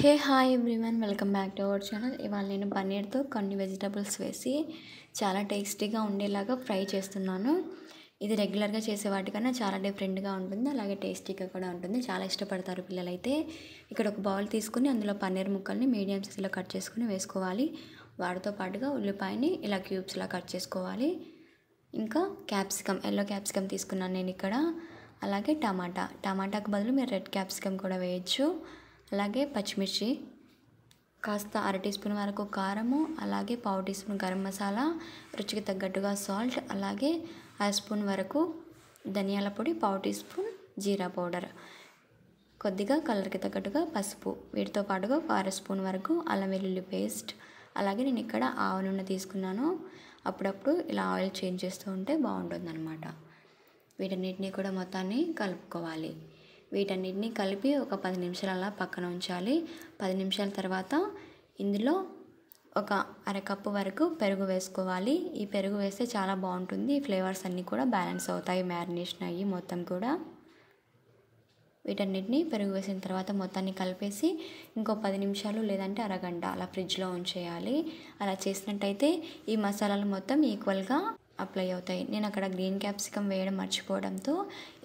hey hi everyone welcome back to our channel ఇవాళ నేను పన్నీర్తో కొన్ని వెజిటబుల్స్ వేసి చాలా టేస్టీగా ఉండేలాగా ఫ్రై చేస్తున్నాను ఇది రెగ్యులర్గా చేసే వాటికన్నా చాలా డిఫరెంట్గా ఉంటుంది అలాగే టేస్టీగా కూడా ఉంటుంది చాలా ఇష్టపడతారు పిల్లలైతే ఇక్కడ ఒక బౌల్ తీసుకుని అందులో పన్నీర్ ముక్కల్ని మీడియం సైజులో కట్ చేసుకుని వేసుకోవాలి వాటితో పాటుగా ఉల్లిపాయని ఇలా క్యూబ్స్లా కట్ చేసుకోవాలి ఇంకా క్యాప్సికమ్ ఎల్లో క్యాప్సికమ్ తీసుకున్నాను నేను ఇక్కడ అలాగే టమాటా టమాటాకు బదులు మీరు రెడ్ క్యాప్సికమ్ కూడా వేయచ్చు అలాగే పచ్చిమిర్చి కాస్త అర టీ స్పూన్ వరకు కారము అలాగే పావు టీ స్పూన్ గరం మసాలా రుచికి తగ్గట్టుగా సాల్ట్ అలాగే అర స్పూన్ వరకు ధనియాల పొడి పావు టీ స్పూన్ జీరా పౌడర్ కొద్దిగా కలర్కి తగ్గట్టుగా పసుపు వీటితో పాటుగా ఒక అర స్పూన్ వరకు అల్లం వెల్లుల్లి పేస్ట్ అలాగే నేను ఇక్కడ ఆవు నూనె తీసుకున్నాను అప్పుడప్పుడు ఇలా ఆయిల్ చేంజ్ చేస్తూ ఉంటే బాగుంటుంది అనమాట వీటన్నిటిని కూడా మొత్తాన్ని కలుపుకోవాలి వీటన్నిటిని కలిపి ఒక పది నిమిషాలు అలా పక్కన ఉంచాలి పది నిమిషాల తర్వాత ఇందులో ఒక అరకప్పు వరకు పెరుగు వేసుకోవాలి ఈ పెరుగు వేస్తే చాలా బాగుంటుంది ఈ ఫ్లేవర్స్ అన్నీ కూడా బ్యాలెన్స్ అవుతాయి మ్యారినేషన్ అయ్యి మొత్తం కూడా వీటన్నిటిని పెరుగు వేసిన తర్వాత మొత్తాన్ని కలిపేసి ఇంకో పది నిమిషాలు లేదంటే అరగంట అలా ఫ్రిడ్జ్లో ఉంచేయాలి అలా చేసినట్టయితే ఈ మసాలాలు మొత్తం ఈక్వల్గా అప్లై అవుతాయి నేను అక్కడ గ్రీన్ క్యాప్సికమ్ వేయడం మర్చిపోవడంతో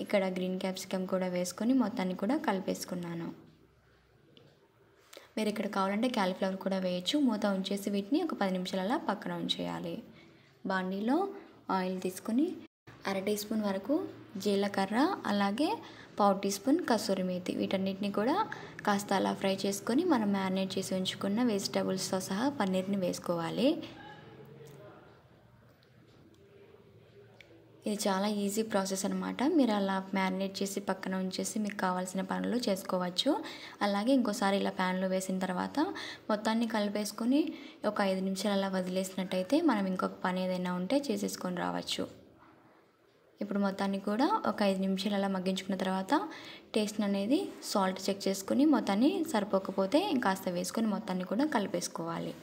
ఇక్కడ గ్రీన్ క్యాప్సికమ్ కూడా వేసుకొని మొత్తాన్ని కూడా కలిపేసుకున్నాను మీరు ఇక్కడ కావాలంటే క్యాలిఫ్లవర్ కూడా వేయచ్చు మూత ఉంచేసి వీటిని ఒక పది నిమిషాల పక్కన ఉంచేయాలి బాండీలో ఆయిల్ తీసుకుని అర టీ స్పూన్ వరకు జీలకర్ర అలాగే పావు టీ స్పూన్ కసూరి మేతి వీటన్నిటిని కూడా కాస్త అలా ఫ్రై చేసుకొని మనం మ్యారినేట్ చేసి ఉంచుకున్న వెజిటబుల్స్తో సహా పన్నీర్ని వేసుకోవాలి ఇది చాలా ఈజీ ప్రాసెస్ అనమాట మీరు అలా మ్యారినేట్ చేసి పక్కన ఉంచేసి మీకు కావాల్సిన పనులు చేసుకోవచ్చు అలాగే ఇంకోసారి ఇలా ప్యాన్లో వేసిన తర్వాత మొత్తాన్ని కలిపేసుకొని ఒక ఐదు నిమిషాలు అలా వదిలేసినట్టయితే మనం ఇంకొక పని ఏదైనా ఉంటే చేసేసుకొని రావచ్చు ఇప్పుడు మొత్తాన్ని కూడా ఒక ఐదు నిమిషాలు అలా మగ్గించుకున్న తర్వాత టేస్ట్ అనేది సాల్ట్ చెక్ చేసుకుని మొత్తాన్ని సరిపోకపోతే ఇంకాస్త వేసుకొని మొత్తాన్ని కూడా కలిపేసుకోవాలి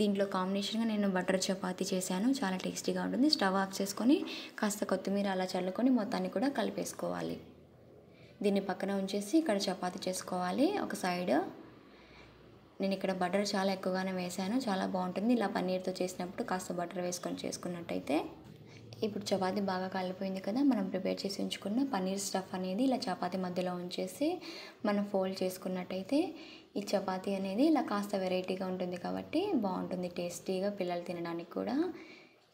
దీంట్లో కాంబినేషన్గా నేను బటర్ చపాతి చేశాను చాలా టేస్టీగా ఉంటుంది స్టవ్ ఆఫ్ చేసుకొని కాస్త కొత్తిమీర అలా చల్లుకొని మొత్తాన్ని కూడా కలిపేసుకోవాలి దీన్ని పక్కన ఉంచేసి ఇక్కడ చపాతి చేసుకోవాలి ఒక సైడ్ నేను ఇక్కడ బటర్ చాలా ఎక్కువగానే వేశాను చాలా బాగుంటుంది ఇలా పన్నీర్తో చేసినప్పుడు కాస్త బటర్ వేసుకొని చేసుకున్నట్టయితే ఇప్పుడు చపాతి బాగా కాలిపోయింది కదా మనం ప్రిపేర్ చేసి ఉంచుకున్న పన్నీర్ స్టఫ్ అనేది ఇలా చపాతి మధ్యలో ఉంచేసి మనం ఫోల్డ్ చేసుకున్నట్టయితే ఈ చపాతి అనేది ఇలా కాస్త వెరైటీగా ఉంటుంది కాబట్టి బాగుంటుంది టేస్టీగా పిల్లలు తినడానికి కూడా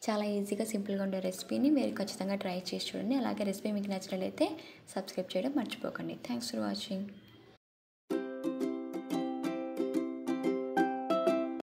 చాలా ఈజీగా సింపుల్గా ఉండే రెసిపీని మీరు ఖచ్చితంగా ట్రై చేసి చూడండి అలాగే రెసిపీ మీకు నచ్చినట్లయితే సబ్స్క్రైబ్ చేయడం మర్చిపోకండి థ్యాంక్స్ ఫర్ వాచింగ్